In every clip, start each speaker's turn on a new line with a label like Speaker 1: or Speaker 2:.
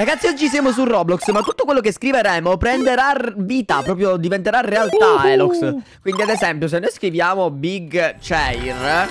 Speaker 1: Ragazzi oggi siamo su Roblox ma tutto quello che scriveremo prenderà vita Proprio diventerà realtà Elox Quindi ad esempio se noi scriviamo Big Chair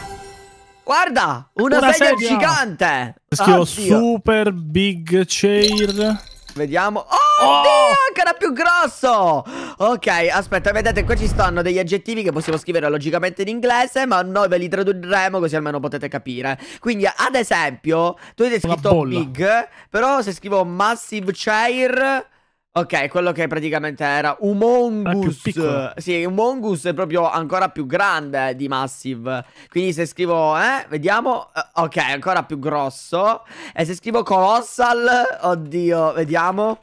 Speaker 1: Guarda una, una sedia, sedia, gigante Scrivo Oddio. Super Big Chair Vediamo. Oh, oh! Dio, che era più grosso! Ok, aspetta, vedete, qua ci stanno degli aggettivi che possiamo scrivere logicamente in inglese, ma noi ve li tradurremo così almeno potete capire. Quindi, ad esempio, tu hai scritto big, però se scrivo massive chair... Ok, quello che praticamente era Umongus. Sì, Umongus è proprio ancora più grande di Massive. Quindi se scrivo, eh, vediamo. Eh, ok, ancora più grosso. E se scrivo Colossal, oddio, vediamo.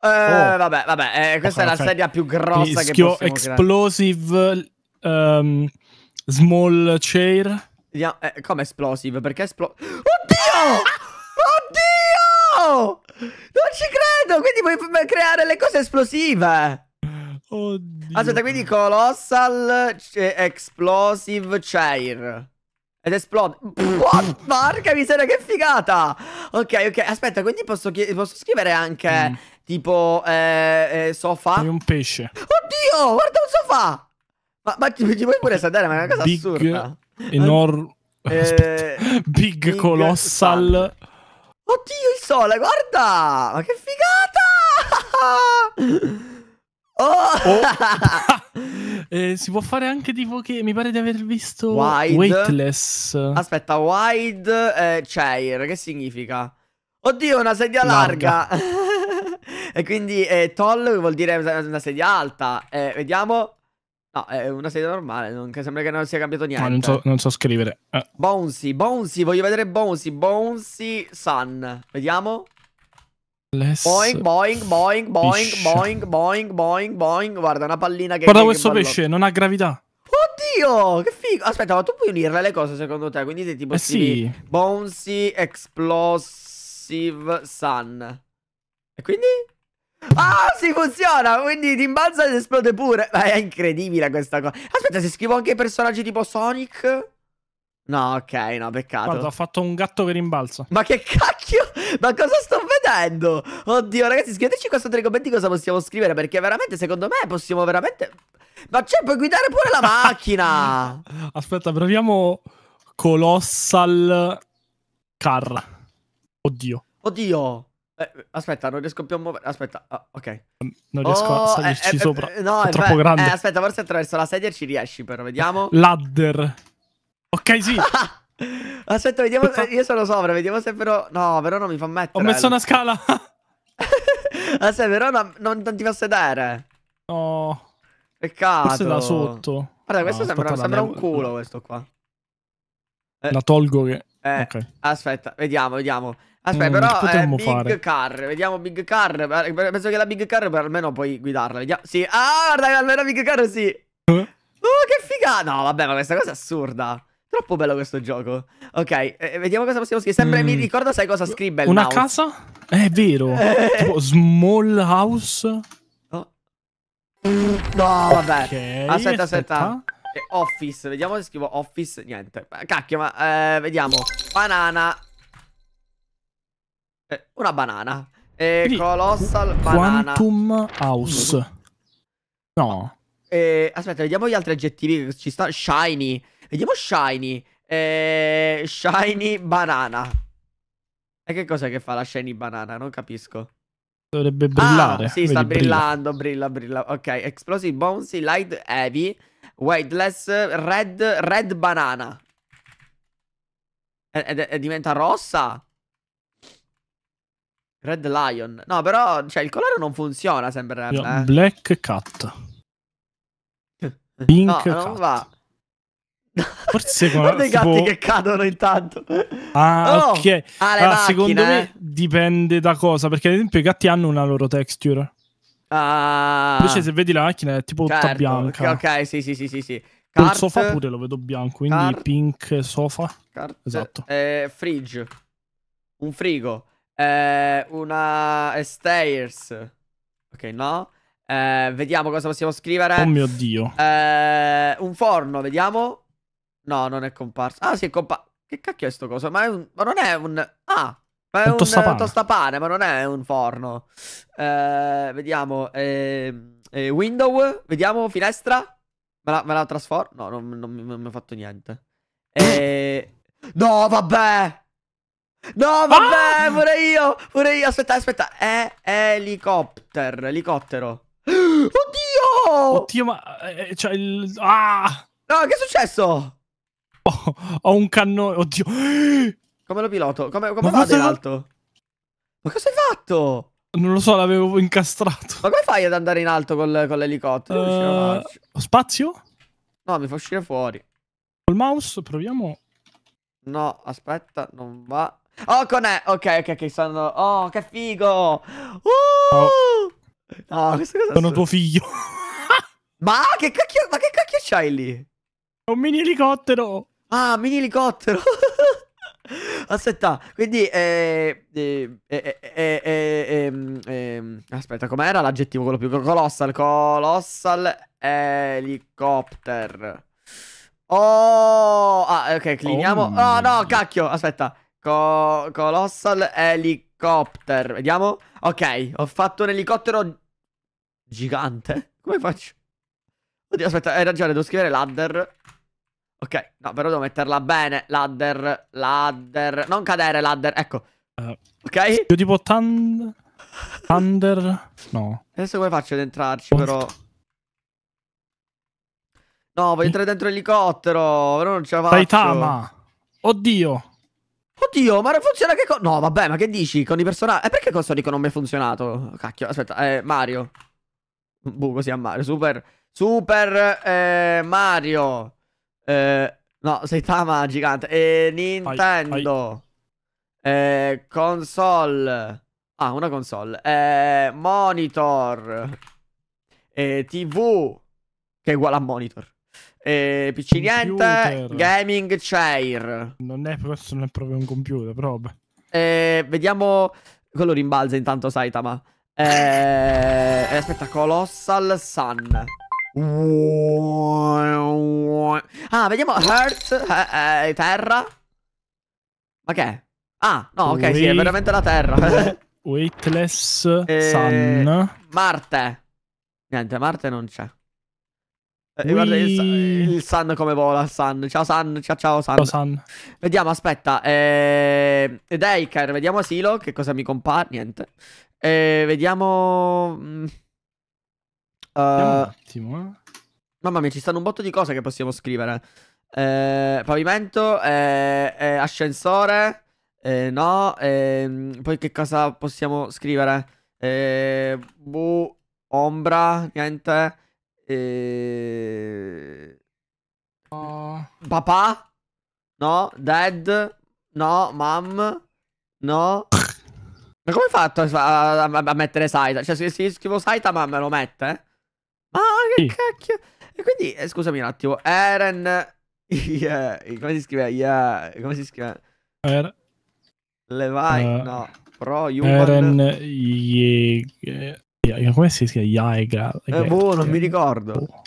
Speaker 1: Eh, oh. Vabbè, vabbè, eh, questa okay, è la okay. serie più grossa Rischio che possiamo Explosive um, Small Chair. Vediamo, eh, come Explosive? Perché Esplosive? Oddio! Non ci credo! Quindi puoi creare le cose esplosive! Oddio. Aspetta, quindi Colossal Explosive Chair. Ed esplode. What? Marca miseria, che figata! Ok, ok, aspetta, quindi posso, posso scrivere anche mm. tipo eh, eh, sofà? Sei un pesce. Oddio, guarda un sofa! Ma, ma ti, ti puoi pure sedere, ma è una cosa Big assurda. Enorme. Eh, Big, Big, Colossal... Sand. Oddio, il sole, guarda! Ma che figata! Oh! oh. eh, si può fare anche tipo che mi pare di aver visto wide. weightless. Aspetta, wide eh, chair, che significa? Oddio, una sedia larga. larga. e quindi eh, tall vuol dire una sedia alta. Eh, vediamo. No, è una sedia normale, non, sembra che non sia cambiato niente. Ma non so, non so scrivere. Eh. Bouncy, Bouncy, voglio vedere Bouncy, Bouncy Sun. Vediamo. Less boing, boing, boing, boing, boing, boing, boing, boing. Guarda, una pallina che... Guarda questo pesce, non ha gravità. Oddio, che figo. Aspetta, ma tu puoi unirle le cose secondo te, quindi sei tipo... Eh sì. Bouncy Explosive Sun. E quindi? Ah, si funziona! Quindi ti imbalza ed esplode pure. Ma è incredibile questa cosa. Aspetta, se scrivo anche personaggi tipo Sonic. No, ok, no, peccato. Guarda, ho fatto un gatto che rimbalza. Ma che cacchio? Ma cosa sto vedendo? Oddio, ragazzi, scriveteci qua sotto nei commenti cosa possiamo scrivere. Perché veramente, secondo me, possiamo veramente. Ma c'è, puoi guidare pure la macchina. Aspetta, proviamo Colossal Car. Oddio. Oddio. Eh, aspetta, non riesco più a muovere. Aspetta, ah, ok. Non riesco oh, a eh, salirci eh, sopra. Eh, no, è troppo beh, grande. Eh, aspetta, forse attraverso la sedia ci riesci, però vediamo. Ladder. Ok, sì. aspetta, vediamo. Aspetta. Io sono sopra, vediamo se però. No, però non mi fa mettere. Ho messo una scala. aspetta, però non, non, non, ti fa sedere. No. Peccato. Forse da sotto. Guarda, questo no, sembra, sembra un culo, questo qua. La tolgo che... Eh, okay. aspetta, vediamo, vediamo. Aspetta, mm, però eh, Big fare? Car, vediamo Big Car. Penso che la Big Car per almeno puoi guidarla. Vediamo. Sì, ah, dai, almeno Big Car sì. Eh? Oh, che figata. No, vabbè, ma questa cosa è assurda. Troppo bello questo gioco. Ok, eh, eh vediamo cosa possiamo scrivere. Sempre mm. mi ricordo, sai cosa scrive? Una casa? È vero. Eh. tipo small house. Oh. No, vabbè. Okay, aspetta, aspetta. aspetta. Eh, office, vediamo se scrivo office. Niente. Cacchio, ma eh, vediamo. Banana. Eh, una banana. E eh, Colossal banana. Quantum House. Mm. No. Eh, aspetta, vediamo gli altri aggettivi che ci stanno. Shiny. Vediamo Shiny. Eh, shiny banana. E che cos'è che fa la Shiny banana? Non capisco. Dovrebbe brillare. Ah, sì, Vedi, sta brillando, brilla. brilla, brilla. Ok, Explosive Bouncy, Light Heavy, Weightless, Red, Red Banana. E, e, e diventa rossa? Red Lion. No, però cioè, il colore non funziona sempre. eh. Black Cat. Pink no, cat. non va. Forse guarda i tipo... gatti che cadono intanto. Ah, oh, ok. Ah, allora, ah, secondo me eh. dipende da cosa, perché ad esempio i gatti hanno una loro texture. Ah. Invece se vedi la macchina è tipo certo. tutta bianca. Ok, ok, sì, sì, sì, sì. sì.
Speaker 2: Cart... Il sofa pure
Speaker 1: lo vedo bianco, quindi Cart... pink sofa. Cart... Esatto. Eh, fridge. Un frigo. Eh, una eh, stairs. Ok, no. Eh, vediamo cosa possiamo scrivere. Oh mio dio. Eh, un forno, vediamo. No, non è comparso. Ah, sì, è comparso. Che cacchio è sto coso? Ma, un... ma non è un... Ah, ma è un, un tostapane. tostapane. ma non è un forno. Eh, vediamo. Eh, eh, window, vediamo, finestra. Me la, me la trasformo? No, non, non, non, mi ha fatto niente. Eh, no, vabbè! No, vabbè, ah! pure io, pure io. Aspetta, aspetta. È elicottero, elicottero. Oddio! Oddio, ma... Eh, eh, c'è cioè, il... Ah! No, che è successo? Oh, ho un cannone, oddio. Come lo piloto? Come, come vado in alto? Ma cosa hai fatto? Non lo so, l'avevo incastrato. Ma come fai ad andare in alto col, con l'elicottero? Uh, spazio? No, mi fa uscire fuori. Col mouse proviamo. No, aspetta, non va. Oh, con E. Ok, ok, ok, sono... Oh, che figo. Uh! Oh. No, cosa... Sono tuo figlio. ma che cacchio... Ma che cacchio c'hai lì? Un mini elicottero. Ah, mini elicottero. Aspetta, quindi eh, eh, eh, aspetta, com'era l'aggettivo quello più colossal? Colossal helicopter. Oh, ah, ok, cliniamo. Oh, no, cacchio, aspetta. Co colossal helicopter. Vediamo. Ok, ho fatto un elicottero gigante. Come faccio? Oddio, aspetta, hai ragione, devo scrivere ladder. Ok, no, però devo metterla bene. Ladder, ladder. Non cadere, ladder, ecco. Uh, ok? Io tipo thunder... Thunder... No. Adesso come faccio ad entrarci, però? No, voglio entrare dentro l'elicottero, però non ce la faccio. Saitama! Oddio! Oddio, ma non funziona che cosa? No, vabbè, ma che dici? Con i personaggi... E eh, perché con Sonic non mi è funzionato? Cacchio, aspetta, eh, Mario. Buco così a Mario. Super... Super eh, Mario. Eh, no, Tama gigante. Eh, Nintendo. Ai, ai. console. Ah, una console. Eh, monitor. E eh, TV. Che è uguale a monitor. Eh, pc niente, Gaming Chair. Non è, questo non è proprio un computer, però. Eh, vediamo. Quello rimbalza intanto Saitama. Eh, aspetta, Colossal Sun. Ah, vediamo Earth, eh, eh, Terra. Ma che è? Ah, no, ok, Wait... sì, è veramente la Terra. Weightless eh, Sun. Marte. Niente, Marte non c'è. Eh, guarda, il, il, Sun come vola, Sun. Ciao Sun, ciao ciao Sun. Ciao, Sun. Vediamo, aspetta. Eh, Deiker, vediamo Asilo, che cosa mi compare? Niente. Eh, vediamo... Uh, vediamo eh, attimo, eh. Mamma mia, ci stanno un botto di cose che possiamo scrivere. Eh, pavimento, eh, ascensore, no. Ehm, poi che cosa possiamo scrivere? Eh, bu, ombra, niente. E... Ehm, oh. Papà? No, dad? No, mom? No. Ma come hai fatto a, a, a mettere Saita? Cioè, se, se scrivo Saita, ma me lo mette? Eh? Ma che sì. cacchio? E quindi, eh, scusami un attimo, Eren... Yeah. Come si scrive? Yeah. Come si scrive? Er... Levai? Uh, eh, no. Pro Human... Eren... Yeah. Eh, come si scrive? Jaeger. Eh, boh, non mi ricordo. Boh.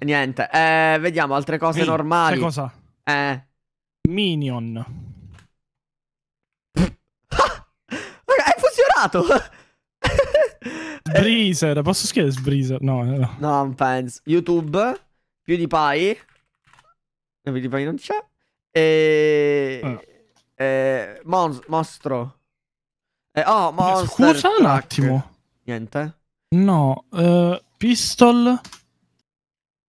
Speaker 1: Niente, eh, vediamo altre cose Min, normali. Che cosa? Eh. Minion. È funzionato! Breezer. posso scrivere Sbriser? No, eh, no. No, non penso. YouTube, PewDiePie. Eh, PewDiePie non c'è. E... No. Ah. e... Eh, Mons... Mostro. E... Oh, Monster Scusa un attimo. Niente? No, uh, pistol?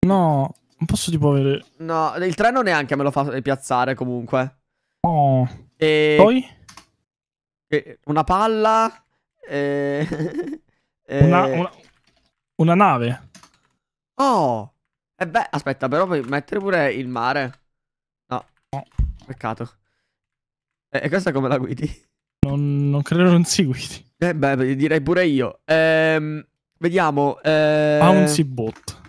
Speaker 1: No, non posso tipo avere... No, il treno neanche me lo fa piazzare comunque. Oh. E... Poi? E una palla... E... e... Una, una, una, nave. Oh! E beh, aspetta, però puoi mettere pure il mare. No. no. Peccato. E, e questa come la guidi? non, non credo non seguiti. Eh beh, direi pure io. Ehm, vediamo. Eh... Bouncy Bot.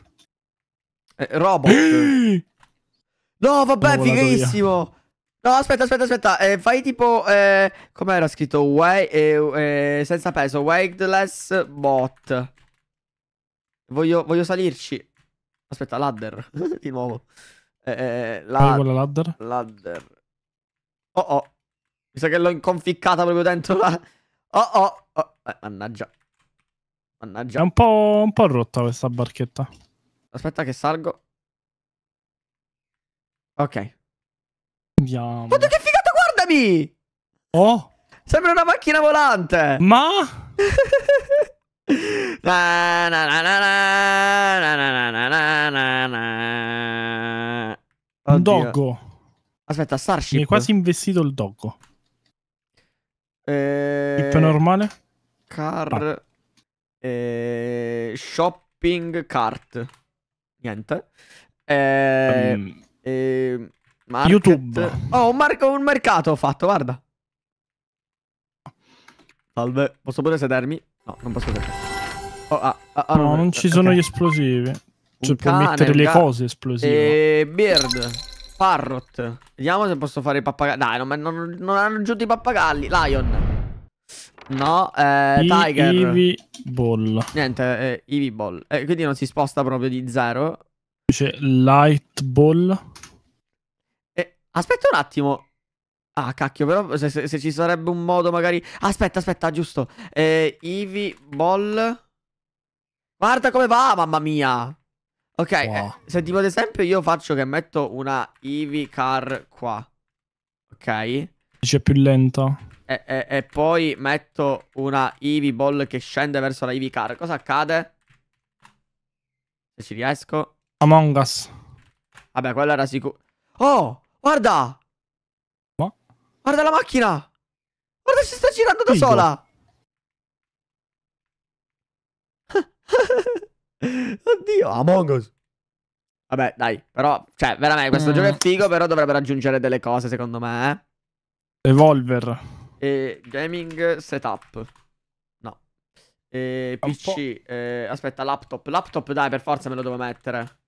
Speaker 1: Eh, robot. no, vabbè, fighissimo. No, aspetta, aspetta, aspetta. Eh, fai tipo. Eh, com'era scritto? Way, eh, eh, senza peso. Weightless bot. Voglio, voglio salirci. Aspetta, ladder. Di nuovo. Eh, eh, eh la... Ladder. Ladder. Oh oh. Mi sa che l'ho inconficcata proprio dentro la... Oh, oh, oh. Eh, mannaggia. Mannaggia. È un po', un po' rotta questa barchetta. Aspetta che salgo. Ok. Andiamo. Guarda che figata, guardami! Oh! Sembra una macchina volante! Ma?
Speaker 2: Un doggo.
Speaker 1: Aspetta, Starship. Mi è quasi investito il doggo. Eh, Pippa normale? Car... No. Ah. Eh, shopping cart. Niente. Eh, um, eh, YouTube. Oh, un, mar- un mercato ho fatto, guarda. Salve. Posso pure sedermi? No, non posso sedermi. Oh, ah, ah, ah no, non, non ci sono okay. gli esplosivi.
Speaker 2: Cioè, cane, puoi mettere le cose esplosive. E... Eh, Bird.
Speaker 1: Parrot. Vediamo se posso fare i pappagalli. Dai, non, non, non hanno giunto i pappagalli. Lion. No, eh, I, Tiger. Ivy Ball. Niente, eh, Ivy Ball. Eh, quindi non si sposta proprio di zero. Dice Light Ball. Eh, aspetta un attimo. Ah, cacchio, però se, se, se, ci sarebbe un modo magari... Aspetta, aspetta, giusto. Eh, Ivy Ball... Guarda come va, mamma mia! Ok, eh, se tipo ad esempio io faccio che metto una EV car qua. Ok? Dice più lenta. E, e, e, poi metto una EV ball che scende verso la EV car. Cosa accade? Se ci riesco. Among Us. Vabbè, quella era sicuro. Oh, guarda! Ma? Guarda la macchina! Guarda, si sta girando da Figo. sola! Oddio, Among Us. Vabbè, dai, però, cioè, veramente, questo mm. gioco è figo, però dovrebbero aggiungere delle cose, secondo me. Eh. Evolver. E gaming setup. No. E PC. Eh, aspetta, laptop. Laptop, dai, per forza me lo devo mettere.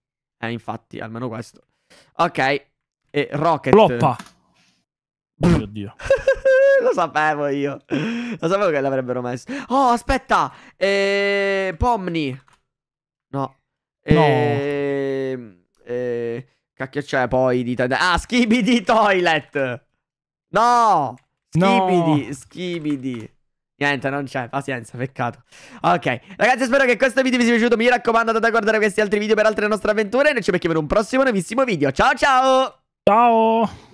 Speaker 1: Eh, infatti, almeno questo. Ok. E Rocket. Floppa. Oh, oddio. lo sapevo io. Lo sapevo che l'avrebbero messo. Oh, aspetta. E... Pomni. No. E... e... Ehm, eh, cacchio c'è cioè, poi di Ah, Skibidi Toilet! No! Skibidi, no. Skibidi. Niente, non c'è, pazienza, peccato. Ok, ragazzi, spero che questo video vi sia piaciuto. Mi raccomando, andate a guardare questi altri video per altre nostre avventure. E noi ci becchiamo in un prossimo nuovissimo video. Ciao, ciao! Ciao!